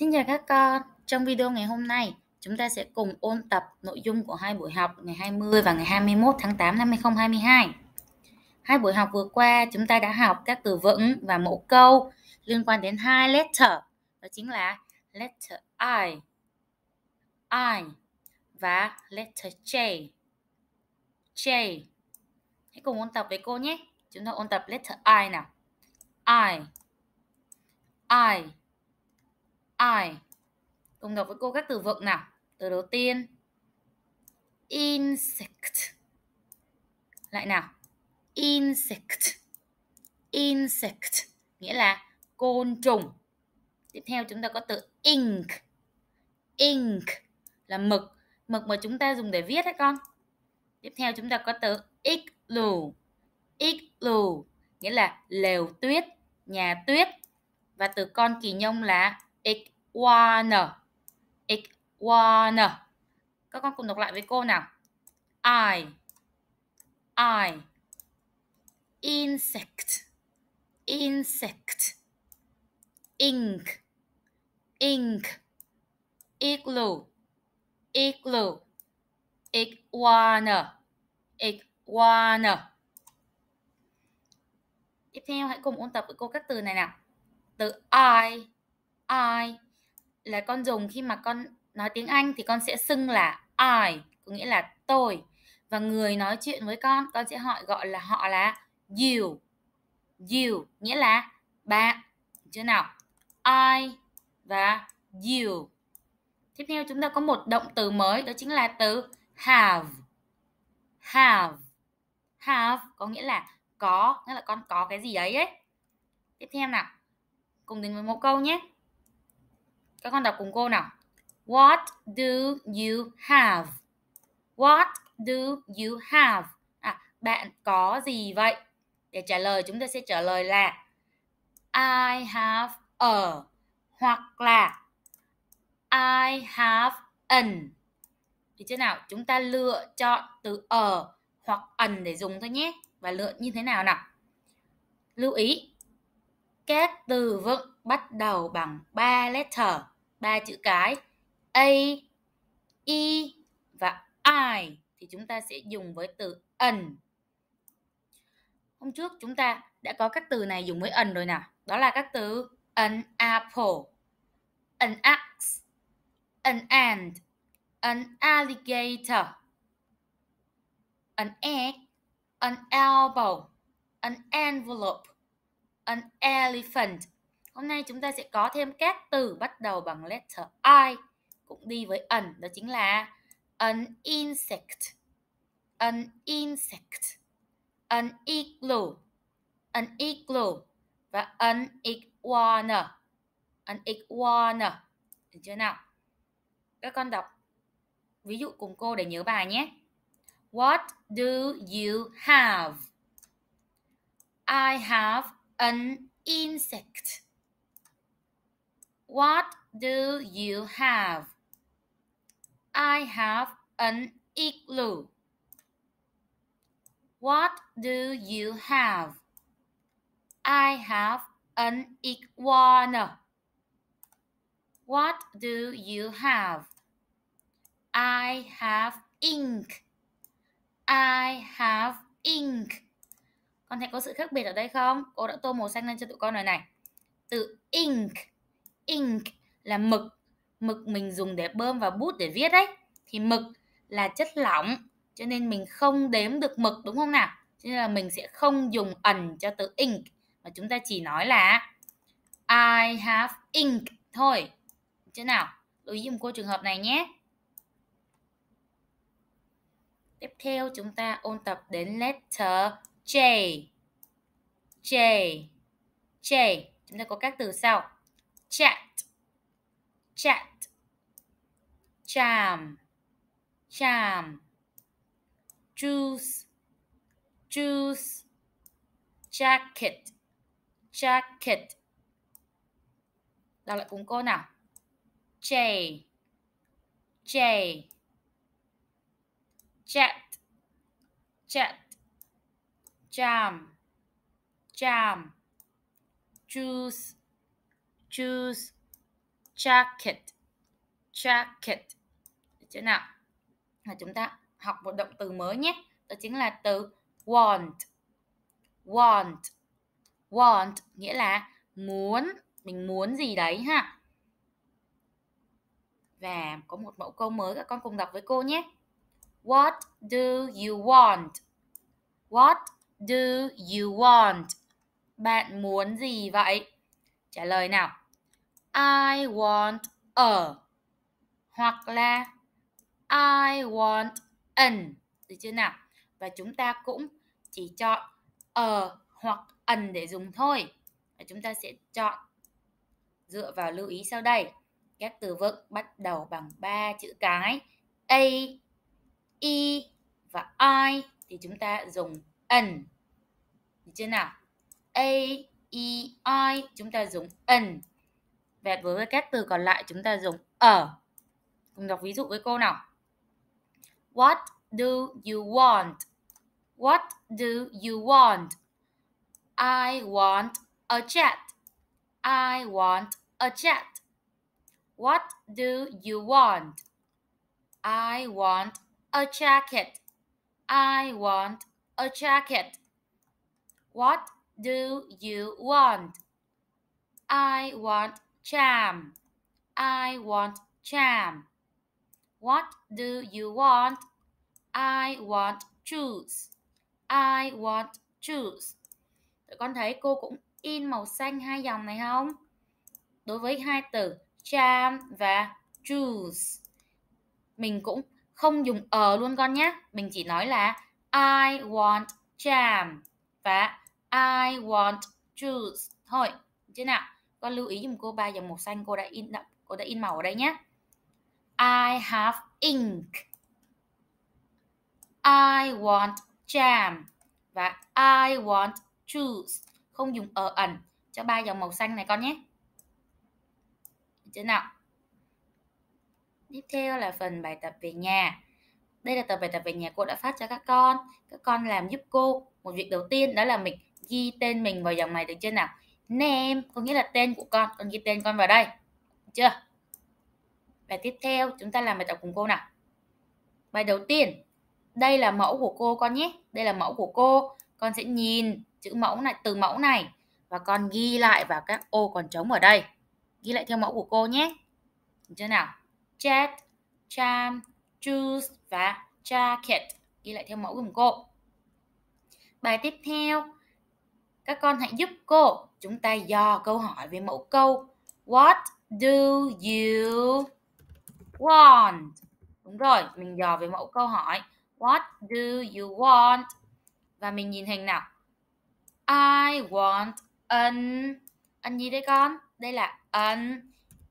Xin chào các con, trong video ngày hôm nay chúng ta sẽ cùng ôn tập nội dung của hai buổi học ngày 20 và ngày 21 tháng 8 năm 2022. Hai buổi học vừa qua chúng ta đã học các từ vựng và mẫu câu liên quan đến hai letter, đó chính là letter I, I và letter J, J. Hãy cùng ôn tập với cô nhé. Chúng ta ôn tập letter I nào. I, I, I cùng đọc với cô các từ vựng nào từ đầu tiên insect lại nào insect insect nghĩa là côn trùng tiếp theo chúng ta có từ ink ink là mực mực mà chúng ta dùng để viết đấy con tiếp theo chúng ta có từ igloo igloo nghĩa là lều tuyết nhà tuyết và từ con kỳ nhông là iguana iguana các con cùng đọc lại với cô nào i i insect insect ink ink igloo igloo iguana iguana tiếp theo hãy cùng ôn tập với cô các từ này nào từ i I là con dùng khi mà con nói tiếng Anh thì con sẽ xưng là I có nghĩa là tôi và người nói chuyện với con con sẽ hỏi gọi là họ là you you nghĩa là bạn chưa nào I và you tiếp theo chúng ta có một động từ mới đó chính là từ have have have có nghĩa là có nghĩa là con có cái gì đấy ấy tiếp theo nào cùng đến với một câu nhé các con đọc cùng cô nào. What do you have? What do you have? À, bạn có gì vậy? Để trả lời chúng ta sẽ trả lời là I have a hoặc là I have an. Thì thế nào? Chúng ta lựa chọn từ ở hoặc ẩn để dùng thôi nhé. Và lựa như thế nào nào? Lưu ý, các từ vựng bắt đầu bằng ba letter ba chữ cái a e và i thì chúng ta sẽ dùng với từ ẩn hôm trước chúng ta đã có các từ này dùng với ẩn rồi nào đó là các từ an apple an axe an ant an alligator an egg an elbow an envelope an elephant Hôm nay chúng ta sẽ có thêm các từ bắt đầu bằng letter I cũng đi với ẩn đó chính là an insect, an insect, an igloo, an igloo và an iguana, an iguana. Được chưa nào? Các con đọc ví dụ cùng cô để nhớ bài nhé. What do you have? I have an insect. What do you have? I have an igloo. What do you have? I have an iguana. What do you have? I have ink. I have ink. Con thấy có sự khác biệt ở đây không? Cô đã tô màu xanh lên cho tụi con rồi này. Từ ink ink là mực mực mình dùng để bơm vào bút để viết đấy thì mực là chất lỏng cho nên mình không đếm được mực đúng không nào cho nên là mình sẽ không dùng ẩn cho từ ink mà chúng ta chỉ nói là I have ink thôi chứ nào lưu ý dùng cô trường hợp này nhé tiếp theo chúng ta ôn tập đến letter J J J chúng ta có các từ sau chat chat jam jam juice juice jacket jacket đọc lại cùng cô nào j j jet jet jam jam juice choose jacket jacket chữ nào là chúng ta học một động từ mới nhé đó chính là từ want want want nghĩa là muốn mình muốn gì đấy ha và có một mẫu câu mới các con cùng đọc với cô nhé what do you want what do you want bạn muốn gì vậy trả lời nào I want a hoặc là I want an được chưa nào và chúng ta cũng chỉ chọn a hoặc an để dùng thôi và chúng ta sẽ chọn dựa vào lưu ý sau đây các từ vựng bắt đầu bằng ba chữ cái a e và i thì chúng ta dùng an được chưa nào a e i chúng ta dùng an và với các từ còn lại chúng ta dùng ở. Cùng đọc ví dụ với cô nào. What do you want? What do you want? I want a chat. I want a chat. What do you want? I want a jacket. I want a jacket. What do you want? I want Jam. I want jam. What do you want? I want juice. I want juice. Tụi con thấy cô cũng in màu xanh hai dòng này không? Đối với hai từ jam và juice. Mình cũng không dùng ờ luôn con nhé. Mình chỉ nói là I want jam và I want juice thôi. Chưa nào? con lưu ý dùm cô ba dòng màu xanh cô đã in đậm cô đã in màu ở đây nhé I have ink I want jam và I want juice không dùng ở ẩn cho ba dòng màu xanh này con nhé thế nào tiếp theo là phần bài tập về nhà đây là tờ bài tập về nhà cô đã phát cho các con các con làm giúp cô một việc đầu tiên đó là mình ghi tên mình vào dòng này được chưa nào name có nghĩa là tên của con con ghi tên con vào đây chưa Bài tiếp theo chúng ta làm bài tập cùng cô nào bài đầu tiên đây là mẫu của cô con nhé đây là mẫu của cô con sẽ nhìn chữ mẫu này từ mẫu này và con ghi lại vào các ô còn trống ở đây ghi lại theo mẫu của cô nhé Được chưa nào chat charm juice và jacket ghi lại theo mẫu của cô bài tiếp theo các con hãy giúp cô. Chúng ta dò câu hỏi về mẫu câu What do you want? Đúng rồi, mình dò về mẫu câu hỏi What do you want? Và mình nhìn hình nào. I want an an gì đây con? Đây là an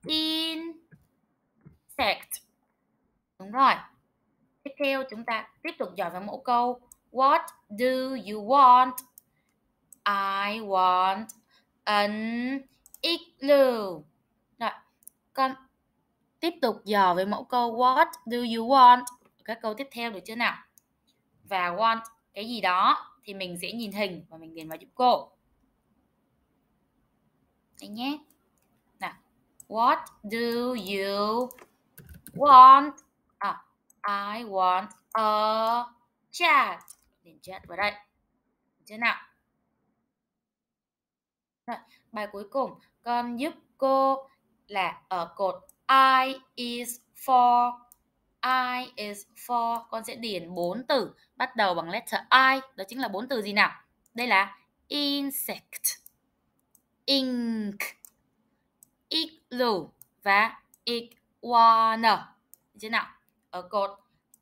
insect. Đúng rồi. Tiếp theo chúng ta tiếp tục dò vào mẫu câu What do you want? I want an igloo. Rồi, con tiếp tục dò về mẫu câu what do you want các câu tiếp theo được chưa nào và want cái gì đó thì mình sẽ nhìn hình và mình điền vào giúp cô đây nhé nào what do you want à I want a chat điền chat vào đây được chưa nào bài cuối cùng con giúp cô là ở cột I is for I is for con sẽ điền bốn từ bắt đầu bằng letter I đó chính là bốn từ gì nào đây là insect ink igloo và iguana thế nào ở cột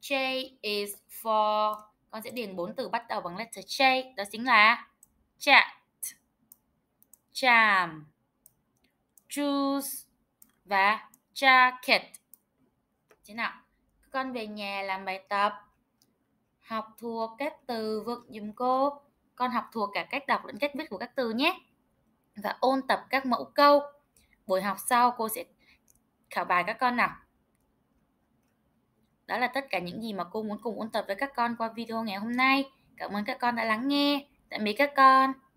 J is for con sẽ điền bốn từ bắt đầu bằng letter J đó chính là chat jam, juice và jacket. Thế nào? Các con về nhà làm bài tập. Học thuộc các từ vựng dùm cô. Con học thuộc cả cách đọc lẫn cách viết của các từ nhé. Và ôn tập các mẫu câu. Buổi học sau cô sẽ khảo bài các con nào. Đó là tất cả những gì mà cô muốn cùng ôn tập với các con qua video ngày hôm nay. Cảm ơn các con đã lắng nghe. Tạm biệt các con.